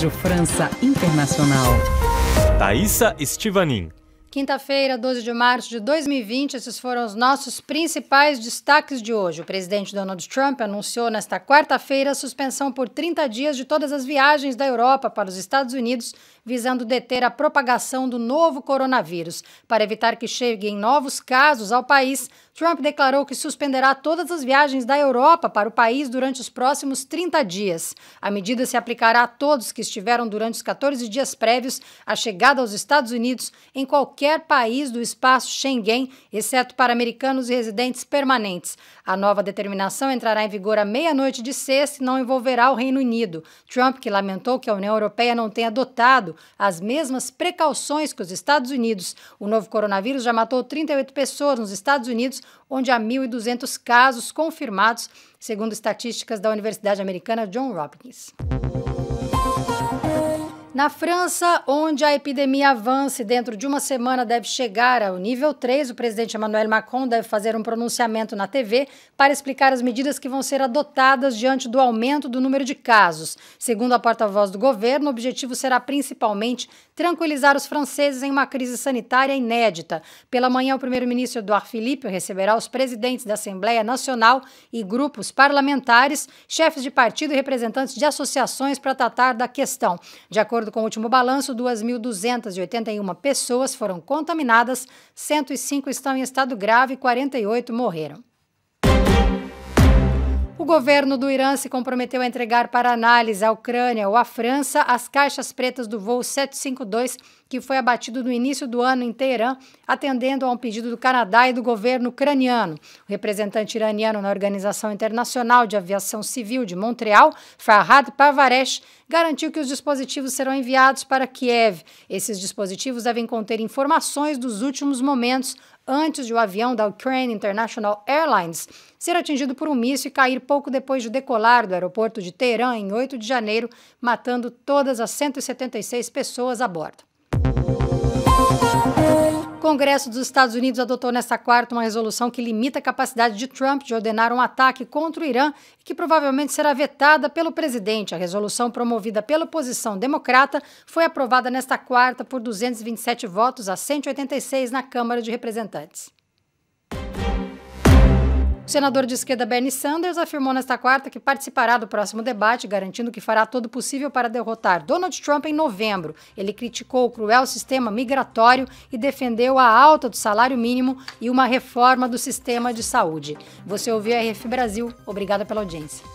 Rádio França Internacional. Thaisa Estivanin. Quinta-feira, 12 de março de 2020, esses foram os nossos principais destaques de hoje. O presidente Donald Trump anunciou nesta quarta-feira a suspensão por 30 dias de todas as viagens da Europa para os Estados Unidos, visando deter a propagação do novo coronavírus. Para evitar que cheguem novos casos ao país, Trump declarou que suspenderá todas as viagens da Europa para o país durante os próximos 30 dias. A medida se aplicará a todos que estiveram durante os 14 dias prévios à chegada aos Estados Unidos em qualquer país do espaço Schengen, exceto para americanos e residentes permanentes. A nova determinação entrará em vigor à meia-noite de sexta e não envolverá o Reino Unido. Trump, que lamentou que a União Europeia não tenha adotado as mesmas precauções que os Estados Unidos. O novo coronavírus já matou 38 pessoas nos Estados Unidos onde há 1.200 casos confirmados, segundo estatísticas da Universidade Americana John Hopkins. Na França, onde a epidemia avança e dentro de uma semana deve chegar ao nível 3, o presidente Emmanuel Macron deve fazer um pronunciamento na TV para explicar as medidas que vão ser adotadas diante do aumento do número de casos. Segundo a porta-voz do governo, o objetivo será principalmente tranquilizar os franceses em uma crise sanitária inédita. Pela manhã, o primeiro-ministro Edouard Philippe receberá os presidentes da Assembleia Nacional e grupos parlamentares, chefes de partido e representantes de associações para tratar da questão. De acordo acordo com o último balanço, 2.281 pessoas foram contaminadas, 105 estão em estado grave e 48 morreram. O governo do Irã se comprometeu a entregar para análise à Ucrânia ou à França as caixas pretas do voo 752 que foi abatido no início do ano em Teherã, atendendo a um pedido do Canadá e do governo ucraniano. O representante iraniano na Organização Internacional de Aviação Civil de Montreal, Farhad Pavaresh, garantiu que os dispositivos serão enviados para Kiev. Esses dispositivos devem conter informações dos últimos momentos antes de o avião da Ukraine International Airlines ser atingido por um míssil e cair pouco depois de decolar do aeroporto de Teherã em 8 de janeiro, matando todas as 176 pessoas a bordo. Congresso dos Estados Unidos adotou nesta quarta uma resolução que limita a capacidade de Trump de ordenar um ataque contra o Irã e que provavelmente será vetada pelo presidente. A resolução promovida pela oposição democrata foi aprovada nesta quarta por 227 votos a 186 na Câmara de Representantes. O senador de esquerda Bernie Sanders afirmou nesta quarta que participará do próximo debate, garantindo que fará todo o possível para derrotar Donald Trump em novembro. Ele criticou o cruel sistema migratório e defendeu a alta do salário mínimo e uma reforma do sistema de saúde. Você ouviu a RF Brasil. Obrigada pela audiência.